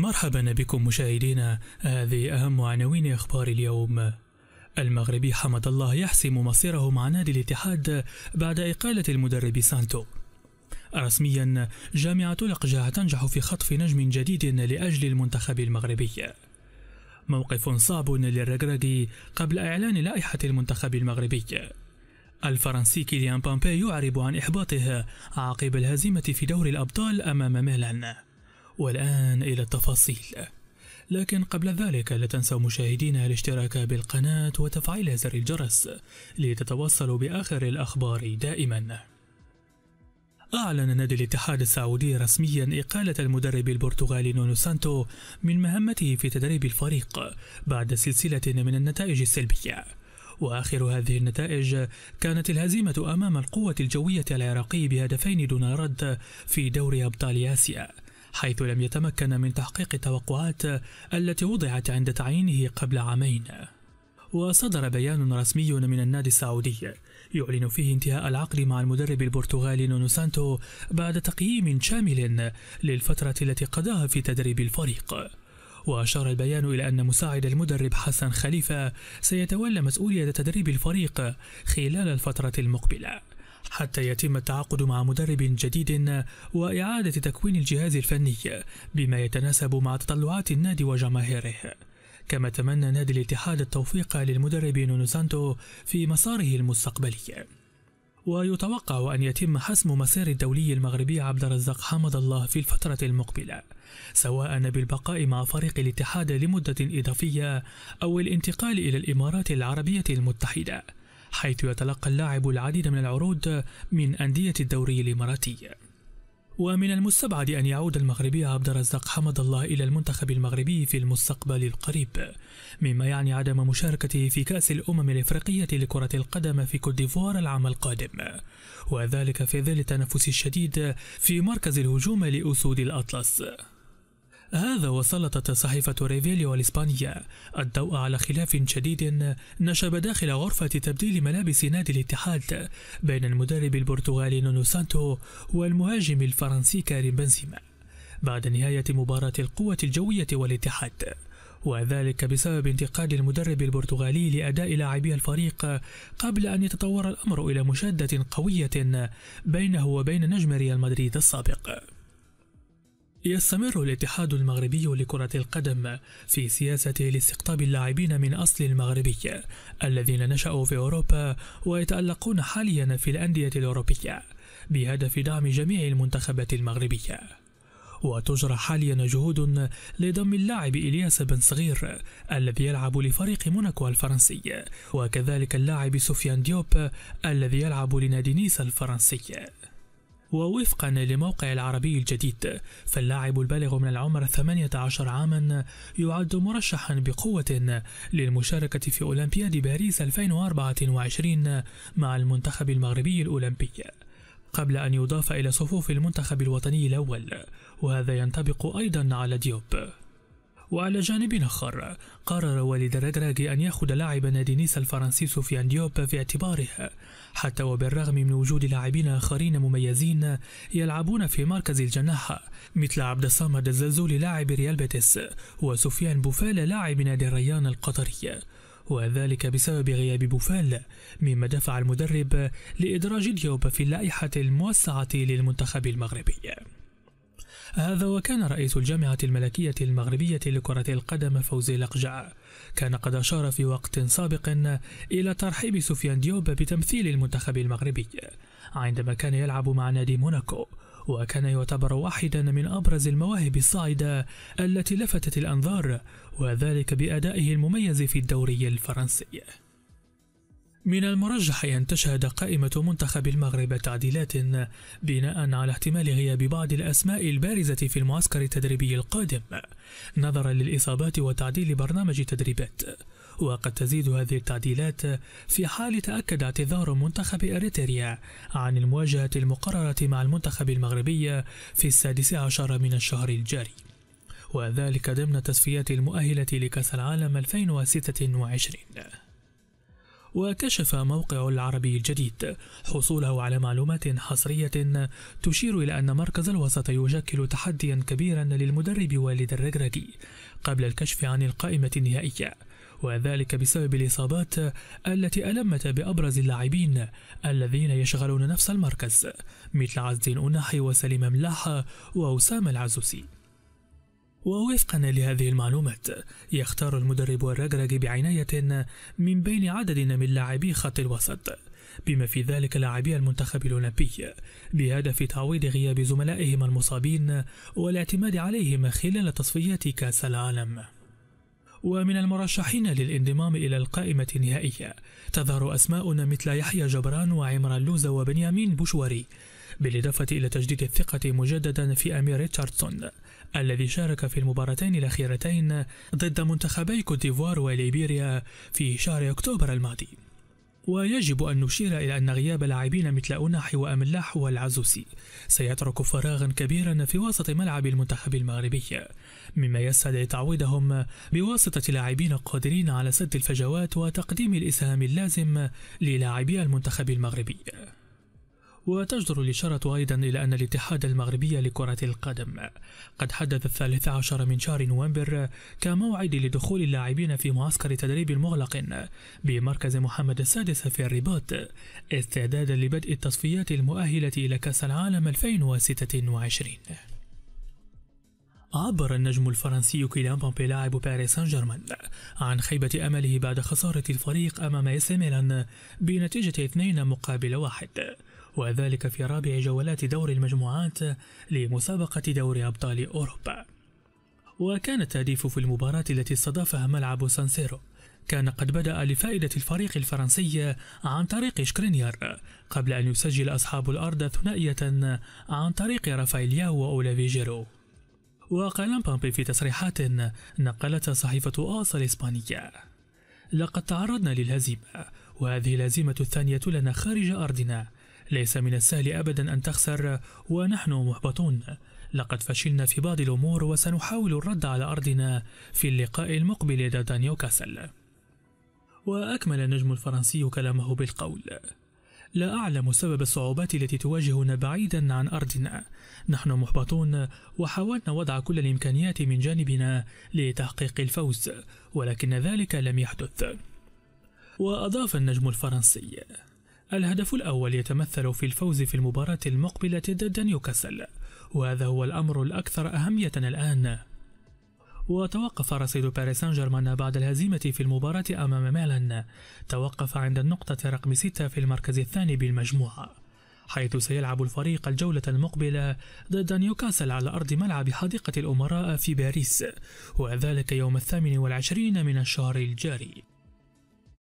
مرحبا بكم مشاهدينا هذه أهم عناوين أخبار اليوم المغربي حمد الله يحسم مصيره مع نادي الاتحاد بعد إقالة المدرب سانتو رسميا جامعة الأقجاع تنجح في خطف نجم جديد لأجل المنتخب المغربي موقف صعب للرجراجي قبل إعلان لائحة المنتخب المغربي الفرنسي كيليان بامبي يعرب عن إحباطه عقب الهزيمة في دور الأبطال أمام ميلان والآن إلى التفاصيل لكن قبل ذلك لا تنسوا مشاهدينا الاشتراك بالقناة وتفعيل زر الجرس لتتوصلوا بآخر الأخبار دائما أعلن نادي الاتحاد السعودي رسميا إقالة المدرب البرتغالي نونو سانتو من مهمته في تدريب الفريق بعد سلسلة من النتائج السلبية وآخر هذه النتائج كانت الهزيمة أمام القوة الجوية العراقي بهدفين دون رد في دوري أبطال آسيا حيث لم يتمكن من تحقيق التوقعات التي وضعت عند تعيينه قبل عامين وصدر بيان رسمي من النادي السعودي يعلن فيه انتهاء العقد مع المدرب البرتغالي نونو سانتو بعد تقييم شامل للفترة التي قضاها في تدريب الفريق وأشار البيان إلى أن مساعد المدرب حسن خليفة سيتولى مسؤولية تدريب الفريق خلال الفترة المقبلة حتى يتم التعاقد مع مدرب جديد وإعادة تكوين الجهاز الفني بما يتناسب مع تطلعات النادي وجماهيره كما تمنى نادي الاتحاد التوفيق للمدرب نونو سانتو في مساره المستقبلي ويتوقع أن يتم حسم مسار الدولي المغربي عبد الرزاق حمد الله في الفترة المقبلة سواء بالبقاء مع فريق الاتحاد لمدة إضافية أو الانتقال إلى الإمارات العربية المتحدة حيث يتلقى اللاعب العديد من العروض من أندية الدوري الإماراتي ومن المستبعد أن يعود المغربي عبد الرزاق حمد الله إلى المنتخب المغربي في المستقبل القريب مما يعني عدم مشاركته في كأس الأمم الإفريقية لكرة القدم في كوت ديفوار العام القادم وذلك في ظل التنافس الشديد في مركز الهجوم لأسود الأطلس هذا وسلطت صحيفة ريفيليو الإسبانية الضوء على خلاف شديد نشب داخل غرفة تبديل ملابس نادي الاتحاد بين المدرب البرتغالي نونو سانتو والمهاجم الفرنسي كاريم بنزيما بعد نهاية مباراة القوة الجوية والاتحاد وذلك بسبب انتقاد المدرب البرتغالي لأداء لاعبي الفريق قبل أن يتطور الأمر إلى مشادة قوية بينه وبين نجم ريال مدريد السابق يستمر الاتحاد المغربي لكرة القدم في سياسته لاستقطاب اللاعبين من أصل المغربي الذين نشأوا في أوروبا ويتألقون حاليا في الأندية الأوروبية بهدف دعم جميع المنتخبات المغربية وتجرى حاليا جهود لضم اللاعب إلياس بن صغير الذي يلعب لفريق موناكو الفرنسي وكذلك اللاعب سفيان ديوب الذي يلعب لنادي نيس الفرنسي ووفقا لموقع العربي الجديد فاللاعب البالغ من العمر 18 عاما يعد مرشحا بقوة للمشاركة في أولمبياد باريس 2024 مع المنتخب المغربي الأولمبي قبل أن يضاف إلى صفوف المنتخب الوطني الأول وهذا ينطبق أيضا على ديوب وعلى جانب آخر قرر والد رجراج أن يأخذ لاعب نادي نيس الفرنسي سفيان ديوب في اعتباره حتى وبالرغم من وجود لاعبين آخرين مميزين يلعبون في مركز الجناح مثل عبد الصمد الزلزولي لاعب ريال بيتيس وسفيان بوفال لاعب نادي الريان القطري وذلك بسبب غياب بوفال مما دفع المدرب لإدراج ديوب في اللائحة الموسعة للمنتخب المغربي هذا وكان رئيس الجامعة الملكية المغربية لكرة القدم فوزي لقجع كان قد أشار في وقت سابق إلى ترحيب سفيان ديوب بتمثيل المنتخب المغربي عندما كان يلعب مع نادي موناكو وكان يعتبر واحدا من أبرز المواهب الصاعدة التي لفتت الأنظار وذلك بأدائه المميز في الدوري الفرنسي من المرجح أن تشهد قائمة منتخب المغرب تعديلات بناء على احتمال غياب بعض الأسماء البارزة في المعسكر التدريبي القادم نظرا للإصابات وتعديل برنامج التدريبات وقد تزيد هذه التعديلات في حال تأكد اعتذار منتخب أريتريا عن المواجهة المقررة مع المنتخب المغربي في السادس عشر من الشهر الجاري وذلك ضمن تصفيات المؤهلة لكأس العالم 2026 وكشف موقع العربي الجديد حصوله على معلومات حصرية تشير إلى أن مركز الوسط يشكل تحديا كبيرا للمدرب والد الرجراجي قبل الكشف عن القائمة النهائية وذلك بسبب الإصابات التي ألمت بأبرز اللاعبين الذين يشغلون نفس المركز مثل عز أناحي وسليم ملاحة وأسامة العزوسي ووفقا لهذه المعلومات يختار المدرب الرجرجي بعناية من بين عدد من لاعبي خط الوسط بما في ذلك لاعبي المنتخب الأولمبي بهدف تعويض غياب زملائهم المصابين والاعتماد عليهم خلال تصفيات كأس العالم ومن المرشحين للانضمام إلى القائمة النهائية تظهر أسماء مثل يحيى جبران وعمران لوزة وبنيامين بوشوري بالإضافة إلى تجديد الثقة مجددا في أمير ريتشاردسون الذي شارك في المباراتين الأخيرتين ضد منتخبي كوت ديفوار وليبيريا في شهر أكتوبر الماضي ويجب أن نشير إلى أن غياب لاعبين مثل أوناح وأملاح والعزوسي سيترك فراغا كبيرا في وسط ملعب المنتخب المغربي مما يسعد تعويضهم بواسطة لاعبين قادرين على سد الفجوات وتقديم الإسهام اللازم للاعبي المنتخب المغربي وتجدر الإشارة أيضا إلى أن الاتحاد المغربي لكرة القدم قد حدد الثالث عشر من شهر نوفمبر كموعد لدخول اللاعبين في معسكر تدريب مغلق بمركز محمد السادس في الرباط استعدادا لبدء التصفيات المؤهلة إلى كأس العالم 2026 عبر النجم الفرنسي كيليان بامبي لاعب باريس سان جيرمان عن خيبة أمله بعد خسارة الفريق أمام إس ميلان بنتيجة 2 مقابل واحد وذلك في رابع جولات دور المجموعات لمسابقة دور أبطال أوروبا وكان التهديف في المباراة التي استضافها ملعب سانسيرو كان قد بدأ لفائدة الفريق الفرنسي عن طريق شكرينيار قبل أن يسجل أصحاب الأرض ثنائية عن طريق رافائيلياو وأولافي جيرو وقال بامبي في تصريحات نقلتها صحيفة آس الإسبانية لقد تعرضنا للهزيمة وهذه الهزيمة الثانية لنا خارج أرضنا ليس من السهل أبدا أن تخسر ونحن محبطون لقد فشلنا في بعض الأمور وسنحاول الرد على أرضنا في اللقاء المقبل ضد نيوكاسل وأكمل النجم الفرنسي كلامه بالقول لا أعلم سبب الصعوبات التي تواجهنا بعيدا عن أرضنا نحن محبطون وحاولنا وضع كل الإمكانيات من جانبنا لتحقيق الفوز ولكن ذلك لم يحدث وأضاف النجم الفرنسي الهدف الأول يتمثل في الفوز في المباراة المقبلة ضد نيوكاسل وهذا هو الأمر الأكثر أهمية الآن وتوقف رصيد باريس سان جيرمان بعد الهزيمة في المباراة أمام ميلان توقف عند النقطة رقم 6 في المركز الثاني بالمجموعة حيث سيلعب الفريق الجولة المقبلة ضد نيوكاسل على أرض ملعب حديقة الأمراء في باريس وذلك يوم الثامن والعشرين من الشهر الجاري